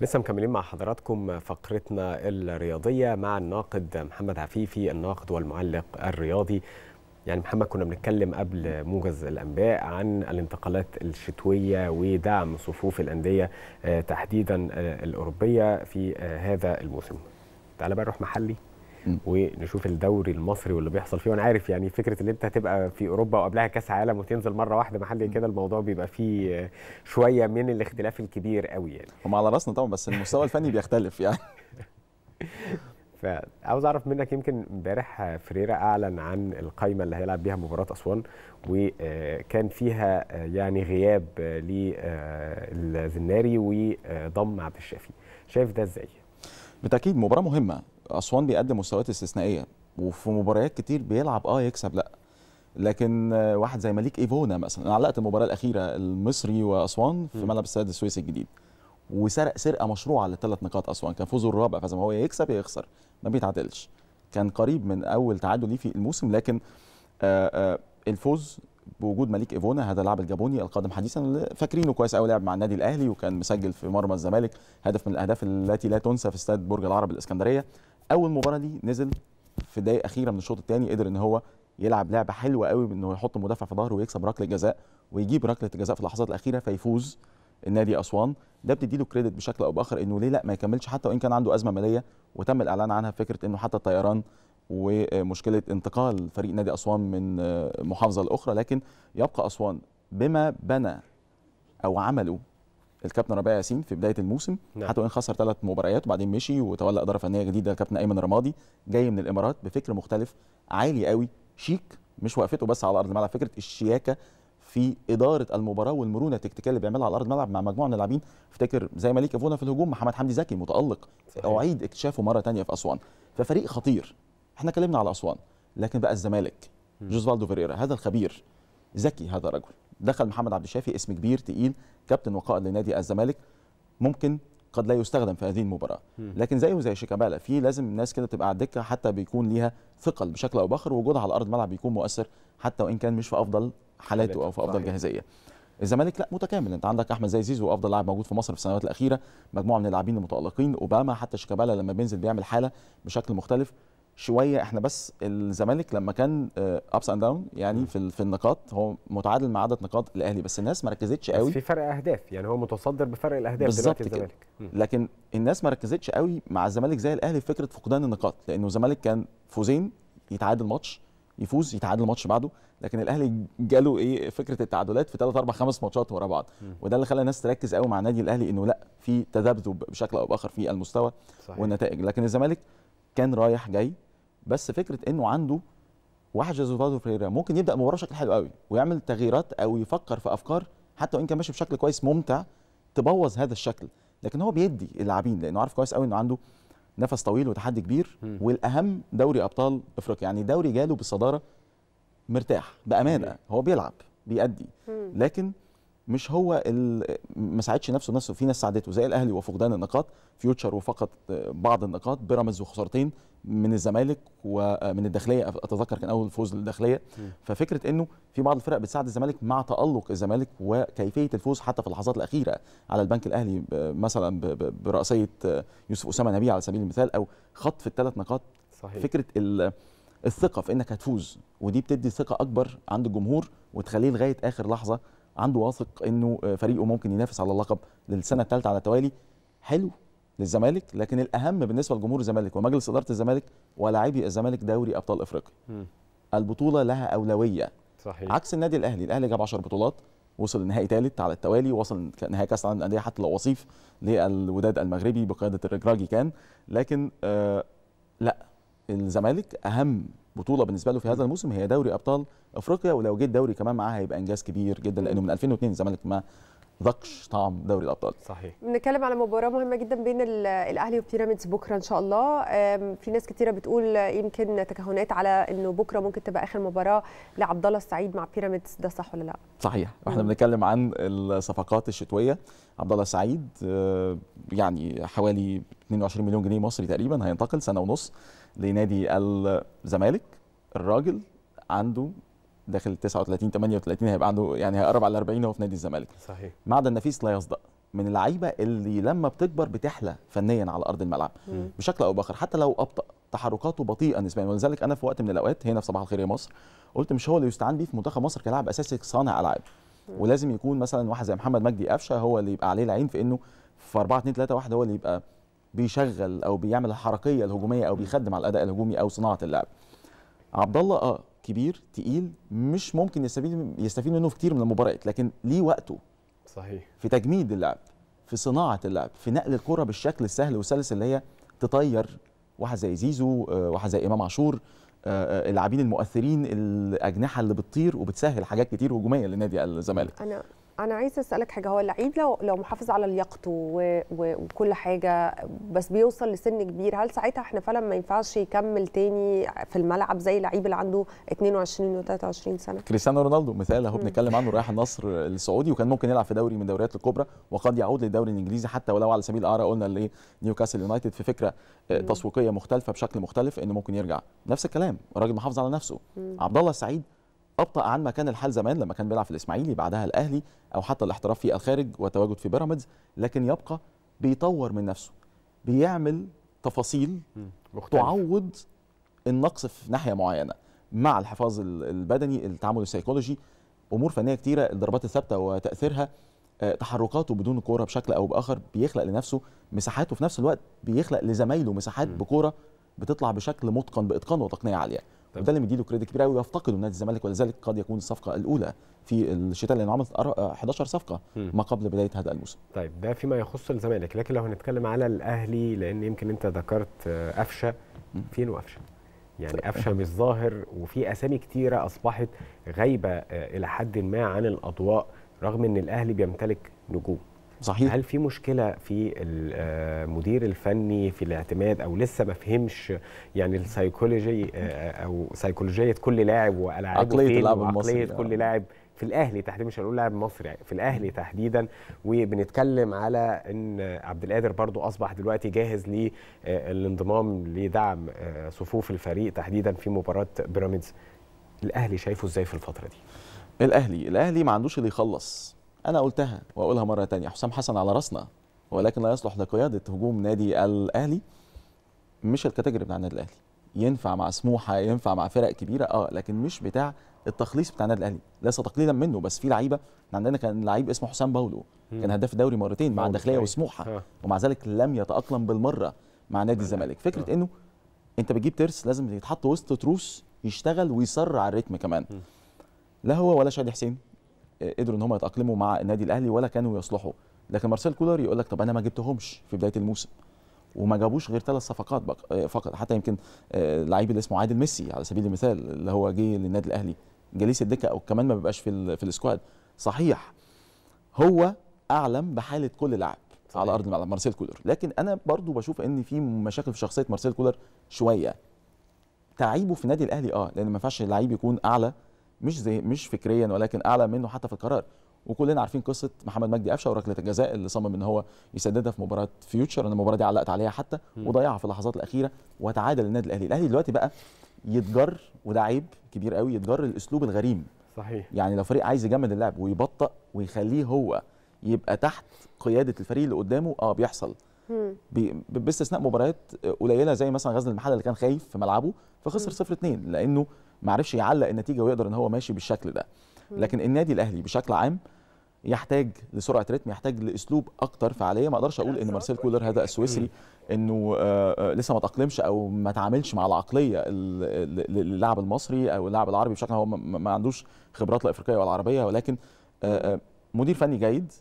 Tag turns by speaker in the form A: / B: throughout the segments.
A: لسه مكملين مع حضراتكم فقرتنا الرياضية مع الناقد محمد عفيفي الناقد والمعلق الرياضي يعني محمد كنا بنتكلم قبل موجز الانباء عن الانتقالات الشتويه ودعم صفوف الانديه آه، تحديدا آه، الاوروبيه في آه، هذا الموسم تعال بقى نروح محلي ونشوف الدوري المصري واللي بيحصل فيه وانا عارف يعني فكره ان انت هتبقى في اوروبا وقبلها كاس عالم وتنزل مره واحده محل كده الموضوع بيبقى فيه شويه من الاختلاف الكبير قوي يعني هم على راسنا طبعا بس المستوى الفني بيختلف يعني فعاوز اعرف منك يمكن امبارح فريرا اعلن عن القائمه اللي هيلعب بيها مباراه اسوان وكان فيها يعني غياب للزناري وضم عبد
B: الشافي شايف ده ازاي بالتاكيد مباراه مهمه اسوان بيقدم مستويات استثنائيه وفي مباريات كتير بيلعب اه يكسب لا لكن واحد زي مليك ايفونا مثلا انا علقت المباراه الاخيره المصري واسوان في ملعب السيد السويسي الجديد وسرق سرقه مشروعه لثلاث نقاط اسوان كان فوزه الرابع فزي ما هو يكسب يا يخسر ما بيتعادلش كان قريب من اول تعادل ليه في الموسم لكن آه، آه، الفوز بوجود مليك ايفونا هذا اللاعب الجابوني القادم حديثا اللي فاكرينه كويس قوي لعب مع النادي الاهلي وكان مسجل في مرمى الزمالك هدف من الاهداف التي لا تنسى في استاد برج العرب الاسكندريه اول مباراه دي نزل في دقيقه اخيره من الشوط الثاني قدر ان هو يلعب لعبه حلوه قوي بانه يحط مدافع في ظهره ويكسب ركله جزاء ويجيب ركله الجزاء في اللحظات الاخيره فيفوز النادي اسوان ده بتدي له كريدت بشكل او باخر انه ليه لا ما يكملش حتى وان كان عنده ازمه ماليه وتم الاعلان عنها فكره انه حتى الطيران ومشكله انتقال فريق نادي اسوان من محافظه لاخرى لكن يبقى اسوان بما بنى او عمله الكابتن ربيع ياسين في بدايه الموسم نعم. حتى وان خسر ثلاث مباريات وبعدين مشي وتولى اداره فنيه جديده الكابتن ايمن رمادي جاي من الامارات بفكر مختلف عالي قوي شيك مش وقفته بس على ارض الملعب فكره الشياكه في اداره المباراه والمرونه التكتيكيه اللي بيعملها على ارض الملعب مع مجموعه من اللاعبين افتكر زي مليك فونا في الهجوم محمد حمدي زكي متالق صحيح. اعيد اكتشافه مره ثانيه في اسوان ففريق خطير احنا اتكلمنا على اسوان لكن بقى الزمالك جوزفالدو فيريرا هذا الخبير ذكي هذا الرجل دخل محمد عبد الشافي اسم كبير تقيل كابتن وقائد لنادي الزمالك ممكن قد لا يستخدم في هذه المباراه لكن زيه زي شيكابالا في لازم الناس كده تبقى على الدكه حتى بيكون ليها ثقل بشكل او باخر وجودها على ارض الملعب بيكون مؤثر حتى وان كان مش في افضل حالاته او في افضل جاهزيه الزمالك لا متكامل انت عندك احمد زي زيزو افضل لاعب موجود في مصر في السنوات الاخيره مجموعه من اللاعبين المتالقين اوباما حتى شيكابالا لما بينزل بيعمل حاله بشكل مختلف شويه احنا بس الزمالك لما كان ابس اند داون يعني في في النقاط هو متعادل مع عدد نقاط الاهلي بس الناس ما ركزتش قوي بس في فرق اهداف يعني هو متصدر بفرق الاهداف دلوقتي الزمالك لكن الناس ما ركزتش قوي مع الزمالك زي الاهلي في فكره فقدان النقاط لانه الزمالك كان فوزين يتعادل ماتش يفوز يتعادل ماتش بعده لكن الاهلي جاله ايه فكره التعادلات في 3 4 5 ماتشات ورا بعض وده اللي خلى الناس تركز قوي مع النادي الاهلي انه لا في تذبذب بشكل او باخر في المستوى صحيح. والنتائج لكن الزمالك كان رايح جاي بس فكره انه عنده واحد زي سوفادو فيريرا ممكن يبدا مباراه بشكل حلو قوي ويعمل تغييرات او يفكر في افكار حتى وان كان ماشي بشكل كويس ممتع تبوظ هذا الشكل لكن هو بيدي اللاعبين لانه عارف كويس قوي انه عنده نفس طويل وتحدي كبير م. والاهم دوري ابطال افريقيا يعني دوري جاله بالصداره مرتاح بامانه هو بيلعب بيأدي لكن مش هو ما ساعدش نفسه نفسه في ناس ساعدته زي الاهلي وفقدان النقاط فيوتشر وفقد بعض النقاط بيراميدز وخسارتين من الزمالك ومن الداخليه اتذكر كان اول فوز للداخليه ففكره انه في بعض الفرق بتساعد الزمالك مع تالق الزمالك وكيفيه الفوز حتى في اللحظات الاخيره على البنك الاهلي مثلا براسيه يوسف اسامه نبيه على سبيل المثال او خطف الثلاث نقاط صحيح. فكره الثقه في انك هتفوز ودي بتدي ثقه اكبر عند الجمهور وتخليه لغايه اخر لحظه عنده واثق انه آه، فريقه ممكن ينافس على اللقب للسنه الثالثه على التوالي حلو للزمالك لكن الاهم بالنسبه لجمهور الزمالك ومجلس اداره الزمالك ولاعبي الزمالك دوري ابطال افريقيا البطوله لها اولويه صحيح. عكس النادي الاهلي الاهلي جاب 10 بطولات وصل نهائي ثالث على التوالي وصل نهائي كاس العالم للانديه حتى لو وصيف للوداد المغربي بقياده الرجراجي كان لكن آه لا الزمالك اهم بطوله بالنسبه له في هذا الموسم هي دوري ابطال افريقيا ولو جه الدوري كمان معاها هيبقى انجاز كبير جدا لانه من 2002 الزمالك ما ذقش طعم دوري الابطال صحيح
C: بنتكلم على مباراه مهمه جدا بين الاهلي وبيراميدز بكره ان شاء الله في ناس كثيره بتقول يمكن تكهنات على انه بكره ممكن تبقى اخر مباراه لعبد الله السعيد مع بيراميدز ده صح ولا لا
B: صحيح واحنا بنتكلم عن الصفقات الشتويه عبد الله سعيد آه، يعني حوالي 22 مليون جنيه مصري تقريبا هينتقل سنه ونص لنادي الزمالك الراجل عنده داخل 39 38 هيبقى عنده يعني هيقرب على 40 هو في نادي الزمالك صحيح معدن نفيس لا يصدق من اللعيبه اللي لما بتكبر بتحلى فنيا على ارض الملعب مم. بشكل او باخر حتى لو ابطا تحركاته بطيئه نسبيا ولذلك انا في وقت من الاوقات هنا في صباح الخير يا مصر قلت مش هو اللي يستعان بيه في منتخب مصر كلاعب اساسي صانع العاب ولازم يكون مثلا واحد زي محمد مجدي قفشه هو اللي يبقى عليه العين في انه في 4 2 3 1 هو اللي يبقى بيشغل او بيعمل الحركيه الهجوميه او بيخدم على الاداء الهجومي او صناعه اللعب عبد الله اه كبير تقيل مش ممكن يستفيد يستفيد منه في كتير من المباريات لكن ليه وقته صحيح في تجميد اللعب في صناعه اللعب في نقل الكره بالشكل السهل والسلس اللي هي تطير واحد زي زيزو آه، واحد زي امام عاشور آه، آه، اللاعبين المؤثرين الاجنحه اللي بتطير وبتسهل حاجات كتير هجوميه لنادي
C: الزمالك انا انا عايزه اسالك حاجه هو اللعيب لو لو محافظ على لياقته وكل حاجه بس بيوصل لسن كبير هل ساعتها احنا فعلا ما ينفعش يكمل تاني في الملعب زي اللعيب اللي عنده 22 و23 سنه
B: كريستيانو رونالدو مثال اهو بنتكلم عنه رايح النصر السعودي وكان ممكن يلعب في دوري من الدوريات الكبرى وقد يعود للدوري الانجليزي حتى ولو على سبيل الاعاره قلنا لايه نيوكاسل يونايتد في فكره آه، تسويقيه مختلفه بشكل مختلف انه ممكن يرجع نفس الكلام الراجل محافظ على نفسه عبد الله السعيد ابطا عن ما كان الحال زمان لما كان بيلعب في الاسماعيلي بعدها الاهلي او حتى الاحتراف في الخارج وتواجد في بيراميدز لكن يبقى بيطور من نفسه بيعمل تفاصيل مختلف. تعوض النقص في ناحيه معينه مع الحفاظ البدني التعامل السيكولوجي امور فنيه كتيره الضربات الثابته وتاثيرها آه، تحركاته بدون الكوره بشكل او باخر بيخلق لنفسه مساحات وفي نفس الوقت بيخلق لزمايله مساحات بكوره بتطلع بشكل متقن باتقان وتقنيه عاليه ده اللي مديله كريدت كبير قوي ويفتقده نادي الزمالك ولذلك قد يكون الصفقه الاولى في الشتاء لان عملت 11 آه، صفقه ما قبل بدايه هذا الموسم.
A: طيب ده فيما يخص الزمالك لكن لو هنتكلم على الاهلي لان يمكن انت ذكرت آه، قفشه فين وقفشه؟ يعني قفشه مش ظاهر وفي اسامي كتيره اصبحت غايبه آه، الى حد ما عن الاضواء رغم ان الاهلي بيمتلك نجوم. صحيح هل في مشكله في المدير آه، الفني في الاعتماد او لسه ما فهمش يعني السيكولوجي آه، او سيكولوجيه كل لاعب والعابه عقليه اللاعب المصري عقليه آه. كل لاعب في الاهلي تحديدا مش هنقول لاعب مصري في الاهلي تحديدا وبنتكلم على ان عبد القادر برضو اصبح دلوقتي جاهز للانضمام لدعم صفوف الفريق تحديدا في
B: مباراه بيراميدز الاهلي شايفه ازاي في الفتره دي الاهلي الاهلي ما عندوش اللي يخلص أنا قلتها وأقولها مرة تانية حسام حسن على راسنا ولكن لا يصلح لقيادة هجوم نادي الأهلي مش الكاتيجوري بتاع النادي الأهلي ينفع مع سموحة ينفع مع فرق كبيرة اه لكن مش بتاع التخليص بتاع النادي الأهلي ليس تقليلا منه بس في لعيبة احنا عندنا كان لعيب اسمه حسام باولو كان هداف الدوري مرتين مع الداخلية أيوة. وسموحة آه. ومع ذلك لم يتأقلم بالمرة مع نادي الزمالك آه. فكرة آه. انه انت بتجيب ترس لازم يتحط وسط تروس يشتغل ويسرع الريتم كمان لا هو ولا شادي حسين قدروا ان هم يتاقلموا مع النادي الاهلي ولا كانوا يصلحوا لكن مارسيل كولر يقول لك طب انا ما جبتهمش في بدايه الموسم وما جابوش غير ثلاث صفقات آه، فقط حتى يمكن اللعيب آه، اللي اسمه عادل ميسي على سبيل المثال اللي هو جه للنادي الاهلي جليس الدكه او كمان ما بيبقاش في في السكواد صحيح هو اعلم بحاله كل لاعب على ارض الملعب مارسيل كولر لكن انا برضو بشوف ان في مشاكل في شخصيه مارسيل كولر شويه تعيبه في النادي الاهلي اه لان ما ينفعش اللعيب يكون اعلى مش زي مش فكريا ولكن اعلى منه حتى في القرار وكلنا عارفين قصه محمد مجدي قفشه وركله الجزاء اللي صمم ان هو يسددها في مباراه فيوتشر انا المباراه دي علقت عليها حتى وضيعها في اللحظات الاخيره وتعادل النادي الاهلي الاهلي دلوقتي بقى يتجر وده عيب كبير قوي يتجر الاسلوب الغريم صحيح يعني لو فريق عايز يجمد اللعب ويبطأ ويخليه هو يبقى تحت قياده الفريق اللي قدامه اه بيحصل باستثناء مباريات قليله زي مثلا غزل المحله اللي كان خايف في ملعبه فخسر 0 2 لانه ما عرفش يعلق النتيجه ويقدر ان هو ماشي بالشكل ده لكن النادي الاهلي بشكل عام يحتاج لسرعه رتم يحتاج لاسلوب اكتر فعاليه ما اقدرش اقول ان مارسيل طيب. كولر هذا السويسري انه آه، آه، لسه ما تاقلمش او ما تعاملش مع العقليه للاعب المصري او اللاعب العربي بشكل هو ما عندوش خبرات لا افريقيه ولا عربيه ولكن آه، مدير فني جيد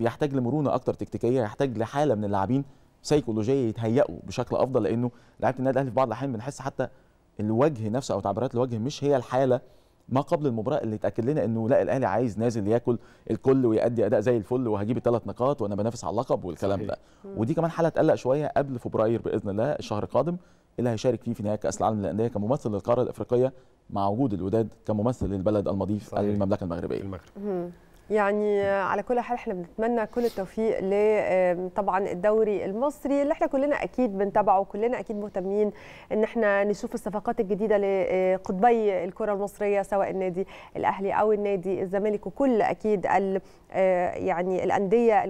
B: يحتاج لمرونه اكتر تكتيكيه يحتاج لحاله من اللاعبين سيكولوجيه يتهيئوا بشكل افضل لانه لعيبه النادي الاهلي في بعض الاحيان بنحس حتى الوجه نفسه او تعبيرات الوجه مش هي الحاله ما قبل المباراه اللي اتاكد لنا انه لا الاهلي عايز نازل ياكل الكل ويأدي اداء زي الفل وهجيب الثلاث نقاط وانا بنافس على اللقب والكلام صحيح. ده ودي كمان حاله تقلق شويه قبل فبراير باذن الله الشهر القادم اللي هيشارك فيه في نهائي كاس العالم للانديه كممثل للقاره الافريقيه مع وجود الوداد كممثل للبلد المضيف صحيح. المملكه المغربيه المغرب.
C: يعني على كل حال احنا بنتمنى كل التوفيق لطبعا الدوري المصري اللي احنا كلنا اكيد بنتابعه وكلنا اكيد مهتمين ان احنا نشوف الصفقات الجديده لقطبي آه، الكره المصريه سواء النادي الاهلي او النادي الزمالك وكل اكيد آه، يعني الانديه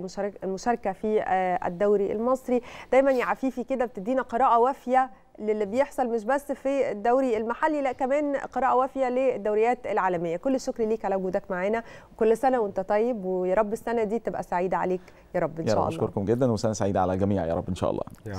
C: المشاركه في آه، الدوري المصري دايما يا عفيفي كده بتدينا قراءه وافيه للي بيحصل مش بس في الدوري المحلي لا كمان قراءه وافيه للدوريات العالميه كل الشكر ليك على وجودك معانا وكل سنه وانت طيب ويا رب السنه دي تبقى سعيده عليك يا رب ان شاء الله يا رب
B: اشكركم جدا وسنه سعيده على الجميع يا رب ان شاء الله